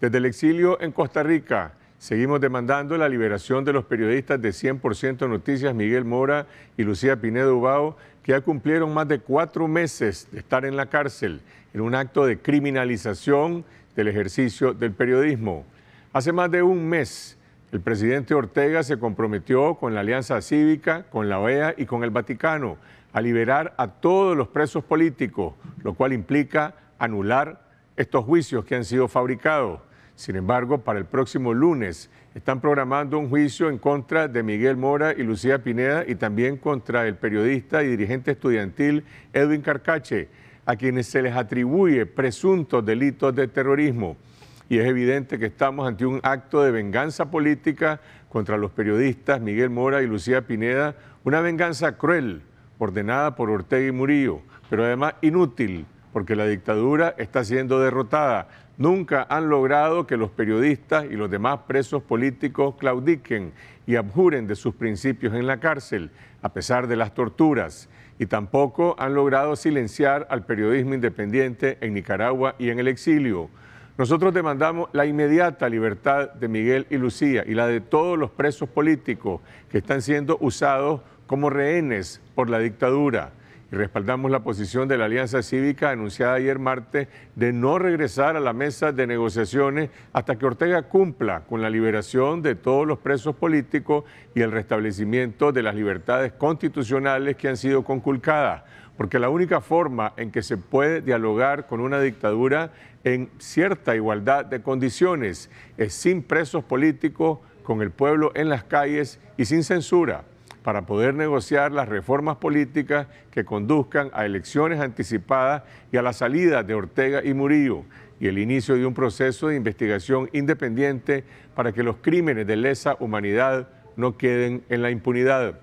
Desde el exilio en Costa Rica, seguimos demandando la liberación de los periodistas de 100% Noticias Miguel Mora y Lucía Pinedo Ubao, que ya cumplieron más de cuatro meses de estar en la cárcel en un acto de criminalización del ejercicio del periodismo. Hace más de un mes, el presidente Ortega se comprometió con la Alianza Cívica, con la OEA y con el Vaticano a liberar a todos los presos políticos, lo cual implica anular estos juicios que han sido fabricados. Sin embargo, para el próximo lunes están programando un juicio en contra de Miguel Mora y Lucía Pineda y también contra el periodista y dirigente estudiantil Edwin Carcache, a quienes se les atribuye presuntos delitos de terrorismo. Y es evidente que estamos ante un acto de venganza política contra los periodistas Miguel Mora y Lucía Pineda, una venganza cruel, ordenada por Ortega y Murillo, pero además inútil porque la dictadura está siendo derrotada. Nunca han logrado que los periodistas y los demás presos políticos claudiquen y abjuren de sus principios en la cárcel, a pesar de las torturas. Y tampoco han logrado silenciar al periodismo independiente en Nicaragua y en el exilio. Nosotros demandamos la inmediata libertad de Miguel y Lucía y la de todos los presos políticos que están siendo usados como rehenes por la dictadura y respaldamos la posición de la Alianza Cívica anunciada ayer martes de no regresar a la mesa de negociaciones hasta que Ortega cumpla con la liberación de todos los presos políticos y el restablecimiento de las libertades constitucionales que han sido conculcadas. Porque la única forma en que se puede dialogar con una dictadura en cierta igualdad de condiciones es sin presos políticos, con el pueblo en las calles y sin censura para poder negociar las reformas políticas que conduzcan a elecciones anticipadas y a la salida de Ortega y Murillo y el inicio de un proceso de investigación independiente para que los crímenes de lesa humanidad no queden en la impunidad.